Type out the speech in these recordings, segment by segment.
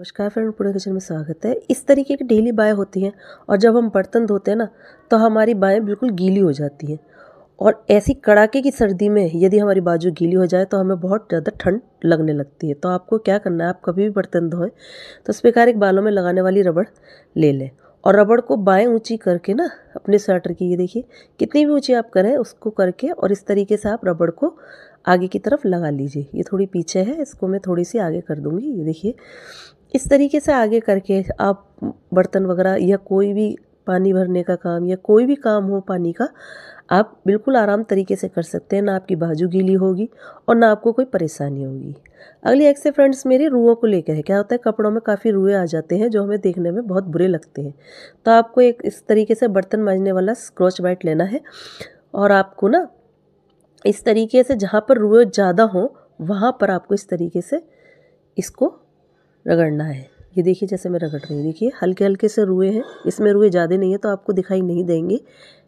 नमस्कार फ्रेंड पूरे किचन में स्वागत है इस तरीके की डेली बाएँ होती हैं और जब हम बर्तन धोते हैं ना तो हमारी बाएँ बिल्कुल गीली हो जाती हैं और ऐसी कड़ाके की सर्दी में यदि हमारी बाजू गीली हो जाए तो हमें बहुत ज़्यादा ठंड लगने लगती है तो आपको क्या करना है आप कभी भी बर्तन धोएं तो इस प्रकार एक बालों में लगाने वाली रबड़ ले लें और रबड़ को बाएं ऊंची करके ना अपने स्वेटर की ये देखिए कितनी भी ऊंची आप करें उसको करके और इस तरीके से आप रबड़ को आगे की तरफ लगा लीजिए ये थोड़ी पीछे है इसको मैं थोड़ी सी आगे कर दूंगी ये देखिए इस तरीके से आगे करके आप बर्तन वगैरह या कोई भी पानी भरने का काम या कोई भी काम हो पानी का आप बिल्कुल आराम तरीके से कर सकते हैं ना आपकी बाजू गीली होगी और ना आपको कोई परेशानी होगी अगली एक्स फ्रेंड्स मेरी रुओं को लेकर है क्या होता है कपड़ों में काफ़ी रुए आ जाते हैं जो हमें देखने में बहुत बुरे लगते हैं तो आपको एक इस तरीके से बर्तन मांजने वाला स्क्रॉच बैट लेना है और आपको ना इस तरीके से जहाँ पर रुए ज़्यादा हों वहाँ पर आपको इस तरीके से इसको रगड़ना है ये देखिए जैसे मैं रगड़ रही हूँ देखिए हल्के हल्के से रुए हैं इसमें रुए ज़्यादा नहीं है तो आपको दिखाई नहीं देंगे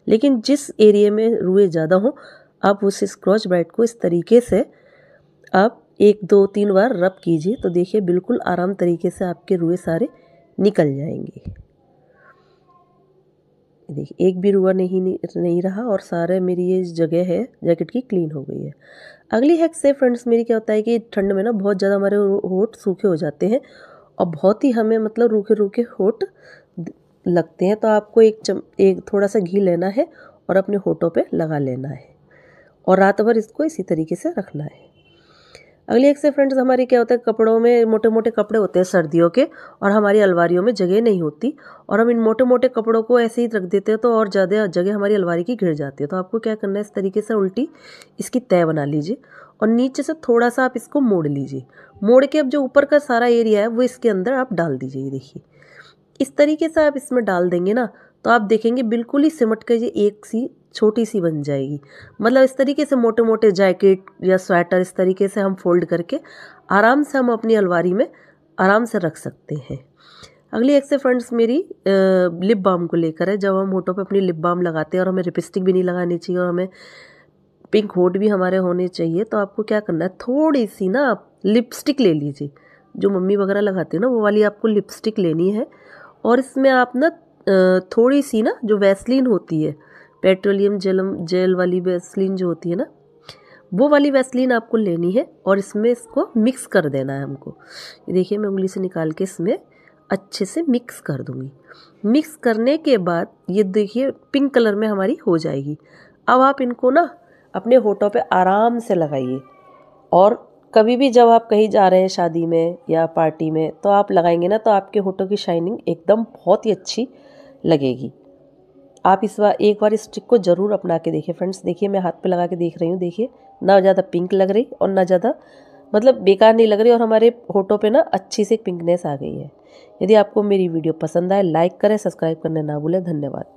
लेकिन जिस एरिए में रुए ज़्यादा हों आप उस स्क्रॉच ब्राइट को इस तरीके से आप एक दो तीन बार रब कीजिए तो देखिए बिल्कुल आराम तरीके से आपके रुए सारे निकल जाएंगे देखिए एक भी रुआ नहीं नहीं रहा और सारे मेरी ये जगह है जैकेट की क्लीन हो गई है अगली हैक से फ्रेंड्स मेरी क्या होता है कि ठंड में ना बहुत ज़्यादा हमारे होठ सूखे हो जाते हैं और बहुत ही हमें मतलब रूखे रूखे होठ लगते हैं तो आपको एक चम एक थोड़ा सा घी लेना है और अपने होठों पे लगा लेना है और रात भर इसको इसी तरीके से रखना है अगली एक से फ्रेंड्स हमारे क्या होता है कपड़ों में मोटे मोटे कपड़े होते हैं सर्दियों के और हमारी अलवारियों में जगह नहीं होती और हम इन मोटे मोटे कपड़ों को ऐसे ही रख देते हैं तो और ज़्यादा जगह हमारी अलवारी की घिर जाती है तो आपको क्या करना है इस तरीके से उल्टी इसकी तय बना लीजिए और नीचे से थोड़ा सा आप इसको मोड़ लीजिए मोड़ के अब जो ऊपर का सारा एरिया है वो इसके अंदर आप डाल दीजिए ये देखिए इस तरीके से आप इसमें डाल देंगे ना तो आप देखेंगे बिल्कुल ही सिमट कर ये एक सी छोटी सी बन जाएगी मतलब इस तरीके से मोटे मोटे जैकेट या स्वेटर इस तरीके से हम फोल्ड करके आराम से हम अपनी अलवारी में आराम से रख सकते हैं अगली एक से फ्रेंड्स मेरी लिप बाम को लेकर है जब हम होठों पे अपनी लिप बाम लगाते हैं और हमें लिपस्टिक भी नहीं लगानी चाहिए और हमें पिंक होट भी हमारे होने चाहिए तो आपको क्या करना है थोड़ी सी ना आप लिपस्टिक ले लीजिए जो मम्मी वगैरह लगाती है ना वो वाली आपको लिपस्टिक लेनी है और इसमें आप ना थोड़ी सी ना जो वैसलिन होती है पेट्रोलियम जेल जेल वाली वेस्लिन जो होती है ना वो वाली वेस्लिन आपको लेनी है और इसमें इसको मिक्स कर देना है हमको देखिए मैं उंगली से निकाल के इसमें अच्छे से मिक्स कर दूंगी मिक्स करने के बाद ये देखिए पिंक कलर में हमारी हो जाएगी अब आप इनको ना अपने होटो पे आराम से लगाइए और कभी भी जब आप कहीं जा रहे हैं शादी में या पार्टी में तो आप लगाएंगे ना तो आपके होटो की शाइनिंग एकदम बहुत ही अच्छी लगेगी आप इस बार एक बार इस ट्रिक को ज़रूर अपना के देखिए फ्रेंड्स देखिए मैं हाथ पे लगा के देख रही हूँ देखिए ना ज़्यादा पिंक लग रही और ना ज़्यादा मतलब बेकार नहीं लग रही और हमारे होटों पे ना अच्छी से पिंकनेस आ गई है यदि आपको मेरी वीडियो पसंद आए लाइक करें सब्सक्राइब करने ना भूलें धन्यवाद